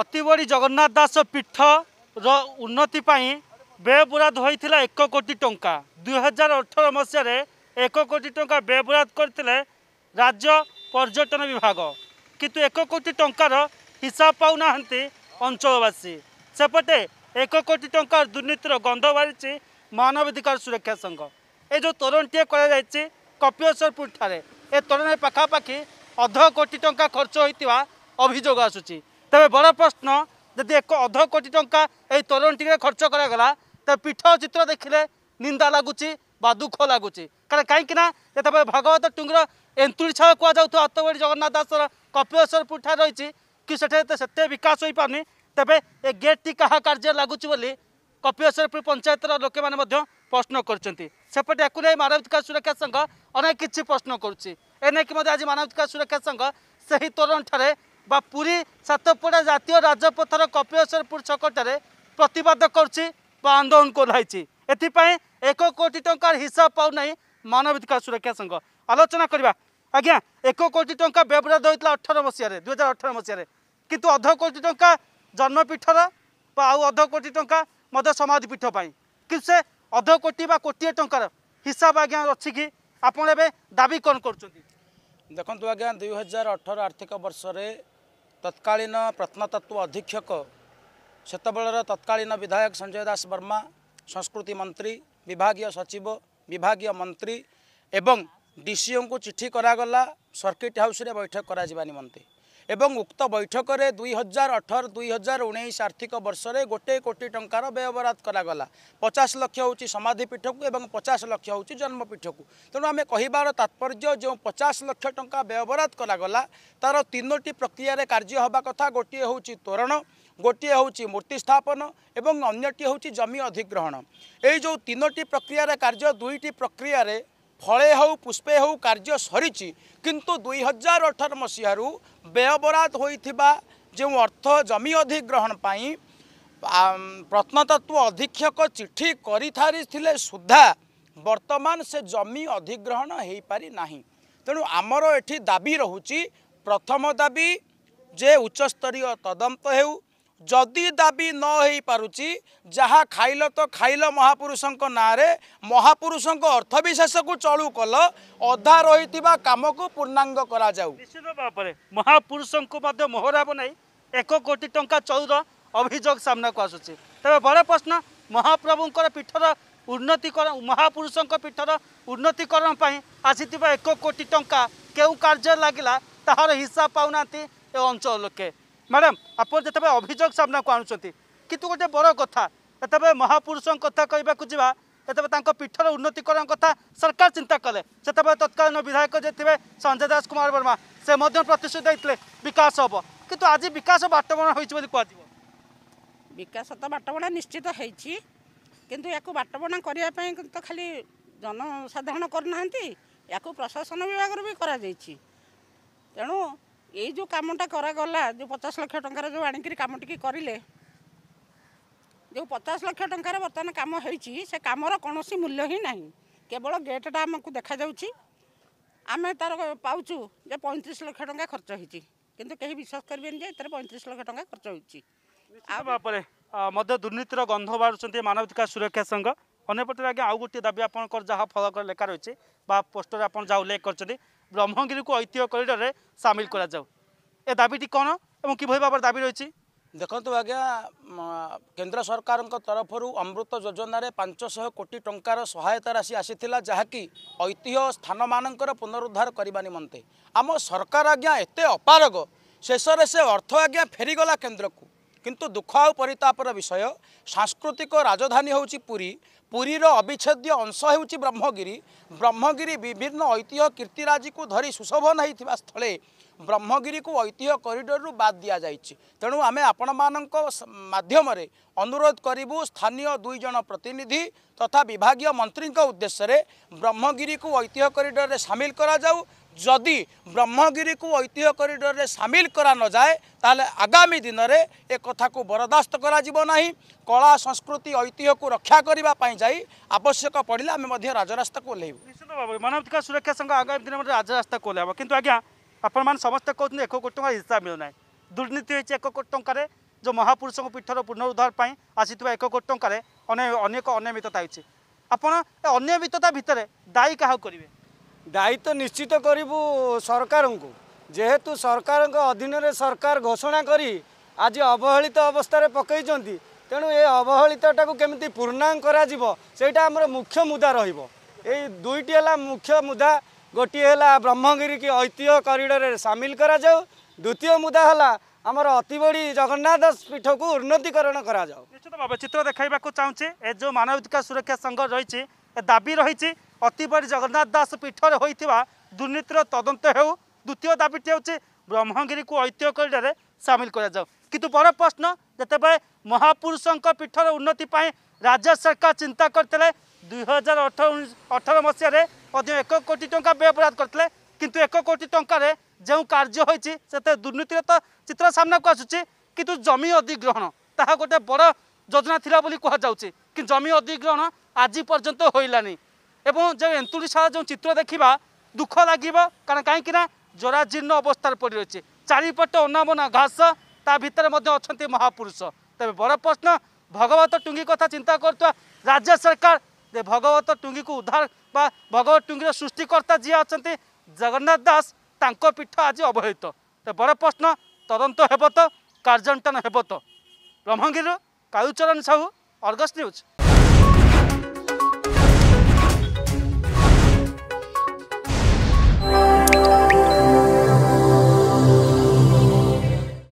ଅତିବଡ଼ି ଜଗନ୍ନାଥ ଦାସ ପୀଠର ଉନ୍ନତି ପାଇଁ ବେବୁରାଦ ହୋଇଥିଲା ଏକ କୋଟି ଟଙ୍କା ଦୁଇହଜାର ଅଠର ମସିହାରେ ଏକ କୋଟି ଟଙ୍କା ବେବୁରାଦ କରିଥିଲେ ରାଜ୍ୟ ପର୍ଯ୍ୟଟନ ବିଭାଗ କିନ୍ତୁ ଏକ କୋଟି ଟଙ୍କାର ହିସାବ ପାଉନାହାନ୍ତି ଅଞ୍ଚଳବାସୀ ସେପଟେ ଏକ କୋଟି ଟଙ୍କାର ଦୁର୍ନୀତିର ଗନ୍ଧ ବାହାରିଛି ମାନବାଧିକାର ସୁରକ୍ଷା ସଂଘ ଏ ଯେଉଁ ତୋରଣଟିଏ କରାଯାଇଛି କପିଳେଶ୍ୱରପୁର ଠାରେ ଏ ତୋରଣରେ ପାଖାପାଖି ଅଧ କୋଟି ଟଙ୍କା ଖର୍ଚ୍ଚ ହୋଇଥିବା ଅଭିଯୋଗ ଆସୁଛି তবে বড় প্রশ্ন যদি এক অধ কোটি টঙ্কা এই তরুণীটিকে খরচ করা তবে পিঠ চিত্র দেখলে নিন্দা লাগুচি বা দুঃখ লাগুচি কারণ কাইকি না যেতবে ভাগবত টুঙ্গর এন্তুড়ি ছাড়া কুযাওয়া অত্তবড়ি জগন্নাথ দাসর কপিলেশ্বর পুঠা রয়েছে কি সেটা সেতে বিকাশ হয়ে পানি তবে এ গেটটি কাহা কার্য লাগুচি বলে কপিলেশ্বরপুর পঞ্চায়েতর লোকে মানে প্রশ্ন করছেন সেপটে একু নিয়ে মানবাধিকার সুরক্ষা সংঘ অনেক কিছু প্রশ্ন করছে এনে কি আজ মানবাধিকার সুরক্ষা সংঘ সেই ঠারে বা পুরী সাতপড়া জাতীয় রাজপথর কপিলেশ্বরপুর ছকটার প্রতবাদ করছি বা আন্দোলন কোলাইছি এথিপাই এক কোটি টঙ্কার হিসাব পাও না মানবাধিকার সুরক্ষা সংঘ আলোচনা করা আজ্ঞা এক কোটি টঙ্কা ব্যবহার হয়েছিল অঠর মশায় দুই হাজার অঠর মশায় কিন্তু অধ কোটি টঙ্কা জন্মপীঠর বা আউ অধ কোটি টঙ্কা মধ্য সমাধিপীঠ পাই কিন্তু সে অধ কোটি বা কোটিয়ে টঙ্কার হিসাব আজ্ঞা অছি কি আপনার এবে দাবি কন করছেন দেখুন আজ্ঞা দুই হাজার অঠর আর্থিক বর্ষে ତତ୍କାଳୀନ ପ୍ରତ୍ନତତ୍ତ୍ୱ ଅଧୀକ୍ଷକ ସେତେବେଳର ତତ୍କାଳୀନ ବିଧାୟକ ସଞ୍ଜୟ ଦାସ ବର୍ମା ସଂସ୍କୃତି ମନ୍ତ୍ରୀ ବିଭାଗୀୟ ସଚିବ ବିଭାଗୀୟ ମନ୍ତ୍ରୀ ଏବଂ ଡିସିଓଙ୍କୁ ଚିଠି କରାଗଲା ସର୍କିଟ୍ ହାଉସ୍ରେ ବୈଠକ କରାଯିବା ନିମନ୍ତେ ଏବଂ ଉକ୍ତ ବୈଠକରେ ଦୁଇହଜାର ଅଠର ଦୁଇହଜାର ଉଣେଇଶ ଆର୍ଥିକ ବର୍ଷରେ ଗୋଟିଏ କୋଟି ଟଙ୍କାର ବ୍ୟୟବରାଦ କରାଗଲା ପଚାଶ ଲକ୍ଷ ହେଉଛି ସମାଧି ପୀଠକୁ ଏବଂ ପଚାଶ ଲକ୍ଷ ହେଉଛି ଜନ୍ମପୀଠକୁ ତେଣୁ ଆମେ କହିବାର ତାତ୍ପର୍ଯ୍ୟ ଯେଉଁ ପଚାଶ ଲକ୍ଷ ଟଙ୍କା ବ୍ୟୟବରାଦ କରାଗଲା ତା'ର ତିନୋଟି ପ୍ରକ୍ରିୟାରେ କାର୍ଯ୍ୟ ହେବା କଥା ଗୋଟିଏ ହେଉଛି ତୋରଣ ଗୋଟିଏ ହେଉଛି ମୂର୍ତ୍ତି ସ୍ଥାପନ ଏବଂ ଅନ୍ୟଟି ହେଉଛି ଜମି ଅଧିଗ୍ରହଣ ଏଇ ଯେଉଁ ତିନୋଟି ପ୍ରକ୍ରିୟାରେ କାର୍ଯ୍ୟ ଦୁଇଟି ପ୍ରକ୍ରିୟାରେ ଫଳେ ହେଉ ପୁଷ୍ପେ ହେଉ କାର୍ଯ୍ୟ ସରିଛି କିନ୍ତୁ ଦୁଇ ହଜାର ଅଠର ମସିହାରୁ ବ୍ୟୟବରାଦ ହୋଇଥିବା ଯେଉଁ ଅର୍ଥ ଜମି ଅଧିଗ୍ରହଣ ପାଇଁ ପ୍ରତ୍ନତତ୍ତ୍ୱ ଅଧୀକ୍ଷକ ଚିଠି କରିଥାରିଥିଲେ ସୁଦ୍ଧା ବର୍ତ୍ତମାନ ସେ ଜମି ଅଧିଗ୍ରହଣ ହୋଇପାରିନାହିଁ ତେଣୁ ଆମର ଏଠି ଦାବି ରହୁଛି ପ୍ରଥମ ଦାବି ଯେ ଉଚ୍ଚସ୍ତରୀୟ ତଦନ୍ତ ହେଉ ଯଦି ଦାବି ନ ହୋଇପାରୁଛି ଯାହା ଖାଇଲ ତ ଖାଇଲ ମହାପୁରୁଷଙ୍କ ନାଁରେ ମହାପୁରୁଷଙ୍କ ଅର୍ଥବିଶେଷକୁ ଚଳୁ କଲ ଅଧା ରହିଥିବା କାମକୁ ପୂର୍ଣ୍ଣାଙ୍ଗ କରାଯାଉ ନିଶ୍ଚିତ ଭାବରେ ମହାପୁରୁଷଙ୍କୁ ମଧ୍ୟ ମୋହରାବ ନାହିଁ ଏକ କୋଟି ଟଙ୍କା ଚଉଦ ଅଭିଯୋଗ ସାମ୍ନାକୁ ଆସୁଛି ତେବେ ବଡ଼ ପ୍ରଶ୍ନ ମହାପ୍ରଭୁଙ୍କର ପୀଠର ଉନ୍ନତିକରଣ ମହାପୁରୁଷଙ୍କ ପୀଠର ଉନ୍ନତିକରଣ ପାଇଁ ଆସିଥିବା ଏକ କୋଟି ଟଙ୍କା କେଉଁ କାର୍ଯ୍ୟରେ ଲାଗିଲା ତାହାର ହିସାବ ପାଉନାହାନ୍ତି ଏ ଅଞ୍ଚଳ ଲୋକେ ମ୍ୟାଡ଼ାମ୍ ଆପଣ ଯେତେବେଳେ ଅଭିଯୋଗ ସାମ୍ନାକୁ ଆଣୁଛନ୍ତି କିନ୍ତୁ ଗୋଟେ ବଡ଼ କଥା ଯେତେବେଳେ ମହାପୁରୁଷଙ୍କ କଥା କହିବାକୁ ଯିବା ଯେତେବେଳେ ତାଙ୍କ ପୀଠର ଉନ୍ନତିକରଣ କଥା ସରକାର ଚିନ୍ତା କଲେ ସେତେବେଳେ ତତ୍କାଳୀନ ବିଧାୟକ ଯେ ଥିବେ ସଞ୍ଜୟ ଦାସ କୁମାର ବର୍ମା ସେ ମଧ୍ୟ ପ୍ରତିଶ୍ରୁତି ଦେଇଥିଲେ ବିକାଶ ହେବ କିନ୍ତୁ ଆଜି ବିକାଶ ବାଟବଣା ହୋଇଛି ବୋଲି କୁହାଯିବ ବିକାଶ ତ ବାଟବଣା ନିଶ୍ଚିତ ହେଇଛି କିନ୍ତୁ ୟାକୁ ବାଟବଣା କରିବା ପାଇଁ ତ ଖାଲି ଜନସାଧାରଣ କରୁନାହାନ୍ତି ୟାକୁ ପ୍ରଶାସନ ବିଭାଗରୁ ବି କରାଯାଇଛି ତେଣୁ ଏଇ ଯେଉଁ କାମଟା କରାଗଲା ଯେଉଁ ପଚାଶ ଲକ୍ଷ ଟଙ୍କାରେ ଯେଉଁ ଆଣିକିରି କାମ ଟିକେ କରିଲେ ଯେଉଁ ପଚାଶ ଲକ୍ଷ ଟଙ୍କାରେ ବର୍ତ୍ତମାନ କାମ ହେଇଛି ସେ କାମର କୌଣସି ମୂଲ୍ୟ ହିଁ ନାହିଁ କେବଳ ଗେଟ୍ଟା ଆମକୁ ଦେଖାଯାଉଛି ଆମେ ତା'ର ପାଉଛୁ ଯେ ପଇଁତିରିଶ ଲକ୍ଷ ଟଙ୍କା ଖର୍ଚ୍ଚ ହେଇଛି କିନ୍ତୁ କେହି ବିଶ୍ୱାସ କରିବେନି ଯେ ଏଥିରେ ପଇଁତିରିଶ ଲକ୍ଷ ଟଙ୍କା ଖର୍ଚ୍ଚ ହେଇଛି ଆପରେ ମଧ୍ୟ ଦୁର୍ନୀତିର ଗନ୍ଧ ବାହାରୁଛନ୍ତି ମାନବାଧିକାର ସୁରକ୍ଷା ସଂଘ ଅନ୍ୟପଟରେ ଆଜ୍ଞା ଆଉ ଗୋଟିଏ ଦାବି ଆପଣଙ୍କର ଯାହା ଫଳକ ଲେଖା ରହିଛି ବା ପୋଷ୍ଟର ଆପଣ ଯାହା ଉଲ୍ଲେଖ କରିଛନ୍ତି ବ୍ରହ୍ମଗିରିକୁ ଐତିହ୍ୟ କରିଡ଼ରରେ ସାମିଲ କରାଯାଉ ଏ ଦାବିଟି କ'ଣ ଏବଂ କିଭଳି ଭାବରେ ଦାବି ରହିଛି ଦେଖନ୍ତୁ ଆଜ୍ଞା କେନ୍ଦ୍ର ସରକାରଙ୍କ ତରଫରୁ ଅମୃତ ଯୋଜନାରେ ପାଞ୍ଚଶହ କୋଟି ଟଙ୍କାର ସହାୟତା ରାଶି ଆସିଥିଲା ଯାହାକି ଐତିହ୍ୟ ସ୍ଥାନମାନଙ୍କର ପୁନରୁଦ୍ଧାର କରିବା ନିମନ୍ତେ ଆମ ସରକାର ଆଜ୍ଞା ଏତେ ଅପାରଗ ଶେଷରେ ସେ ଅର୍ଥ ଆଜ୍ଞା ଫେରିଗଲା କେନ୍ଦ୍ରକୁ କିନ୍ତୁ ଦୁଃଖ ଆଉ ପରିତାପର ବିଷୟ ସାଂସ୍କୃତିକ ରାଜଧାନୀ ହେଉଛି ପୁରୀ ପୁରୀର ଅବିଚ୍ଛେଦ୍ୟ ଅଂଶ ହେଉଛି ବ୍ରହ୍ମଗିରି ବ୍ରହ୍ମଗିରି ବିଭିନ୍ନ ଐତିହ୍ୟ କୀର୍ତ୍ତିରାଜିକୁ ଧରି ସୁଶୋଭନ ହୋଇଥିବା ସ୍ଥଳେ ବ୍ରହ୍ମଗିରିକୁ ଐତିହ୍ୟ କରିଡ଼ରରୁ ବାଦ୍ ଦିଆଯାଇଛି ତେଣୁ ଆମେ ଆପଣମାନଙ୍କ ମାଧ୍ୟମରେ ଅନୁରୋଧ କରିବୁ ସ୍ଥାନୀୟ ଦୁଇ ଜଣ ପ୍ରତିନିଧି ତଥା ବିଭାଗୀୟ ମନ୍ତ୍ରୀଙ୍କ ଉଦ୍ଦେଶ୍ୟରେ ବ୍ରହ୍ମଗିରିକୁ ଐତିହ୍ୟ କରିଡ଼ରରେ ସାମିଲ କରାଯାଉ ଯଦି ବ୍ରହ୍ମଗିରିକୁ ଐତିହ୍ୟ କରିଡ଼ରରେ ସାମିଲ କରା ନଯାଏ ତାହେଲେ ଆଗାମୀ ଦିନରେ ଏ କଥାକୁ ବରଦାସ୍ତ କରାଯିବ ନାହିଁ କଳା ସଂସ୍କୃତି ଐତିହ୍ୟକୁ ରକ୍ଷା କରିବା ପାଇଁ ଯାଇ ଆବଶ୍ୟକ ପଡ଼ିଲେ ଆମେ ମଧ୍ୟ ରାଜରାସ୍ତାକୁ ଓହ୍ଲେଇବୁ ନିଶ୍ଚିତ ଭାବେ ମାନବାଧିକାର ସୁରକ୍ଷା ସଂଘ ଆଗାମୀ ଦିନରେ ରାଜରାସ୍ତାକୁ ଓହ୍ଲେଇବ କିନ୍ତୁ ଆଜ୍ଞା ଆପଣମାନେ ସମସ୍ତେ କହୁଛନ୍ତି ଏକ କୋଟି ଟଙ୍କା ହିସାବ ମିଳୁନାହିଁ ଦୁର୍ନୀତି ହୋଇଛି ଏକ କୋଟି ଟଙ୍କାରେ ଯେଉଁ ମହାପୁରୁଷଙ୍କ ପୀଠର ପୁନରୁଦ୍ଧାର ପାଇଁ ଆସିଥିବା ଏକ କୋଟି ଟଙ୍କାରେ ଅନେକ ଅନିୟମିତତା ହେଉଛି ଆପଣ ଏ ଅନିୟମିତତା ଭିତରେ ଦାୟୀ କାହାକୁ କରିବେ ଦାୟୀ ତ ନିଶ୍ଚିତ କରିବୁ ସରକାରଙ୍କୁ ଯେହେତୁ ସରକାରଙ୍କ ଅଧୀନରେ ସରକାର ଘୋଷଣା କରି ଆଜି ଅବହେଳିତ ଅବସ୍ଥାରେ ପକାଇଛନ୍ତି ତେଣୁ ଏ ଅବହେଳିତଟାକୁ କେମିତି ପୂର୍ଣ୍ଣାଙ୍ଗ କରାଯିବ ସେଇଟା ଆମର ମୁଖ୍ୟ ମୁଦା ରହିବ ଏଇ ଦୁଇଟି ହେଲା ମୁଖ୍ୟ ମୁଦା ଗୋଟିଏ ହେଲା ବ୍ରହ୍ମଗିରି କି ଐତିହ୍ୟ କରିଡ଼ରରେ ସାମିଲ କରାଯାଉ ଦ୍ୱିତୀୟ ମୁଦା ହେଲା ଆମର ଅତିବଡ଼ି ଜଗନ୍ନାଥ ପୀଠକୁ ଉନ୍ନତିକରଣ କରାଯାଉ ନିଶ୍ଚିତ ଭାବେ ଚିତ୍ର ଦେଖାଇବାକୁ ଚାହୁଁଛି ଏ ଯେଉଁ ମାନବାଧିକାର ସୁରକ୍ଷା ସଂଘ ରହିଛି ଏ ଦାବି ରହିଛି ଅତିବଡ଼ି ଜଗନ୍ନାଥ ଦାସ ପୀଠରେ ହୋଇଥିବା ଦୁର୍ନୀତିର ତଦନ୍ତ ହେଉ ଦ୍ୱିତୀୟ ଦାବିଟି ହେଉଛି ବ୍ରହ୍ମଗିରିକୁ ଐତିହ୍ୟ କରିଡ଼ରେ ସାମିଲ କରାଯାଉ কিন্তু বড় প্রশ্ন যেতবে মহাপুরুষ পীঠর উন্নতি পাই রাজ্য সরকার চিন্তা করলে দুই হাজার অঠর অঠর মশায় অধিক এক কোটি টঙ্কা ব্যয়বরাদ করলে কিন্তু এক কোটি টঙ্কার যে কার্য হয়েছে সেতে দুর্নীতির তো চিত্র সামনাকু আসুচি কিন্তু জমি অধিগ্রহণ তাহা গোটে বড় যোজনা লা বলে কুযাচ্ছে কি জমি অধিগ্রহণ আজি পর্যন্ত হইলানি এবং যে এন্তুড়ি শালা যে চিত্র দেখা দুঃখ লাগবে কারণ কিনা জরাজীর্ণ অবস্থার পড়ে রয়েছে চারিপট অনাবনা ঘাস তা ভিতরে মধ্যে অনেক মহাপুরুষ তবে বড় প্রশ্ন ভগবত টুঙ্গি কথা চিন্তা করুয়া রাজ্য সরকার যে ভগবত টুঙ্গি উদ্ধার বা ভগবত টুঙ্গির সৃষ্টিকর্তা যি অনেক জগন্নাথ দাস তাঁক পীঠ আজ অবহেলিত তো বড় প্রশ্ন তদন্ত হব তো কার্যানুষ্ঠান হব তো ব্রহ্মগিরি কালুচরণ সাহু অর্গস নিউজ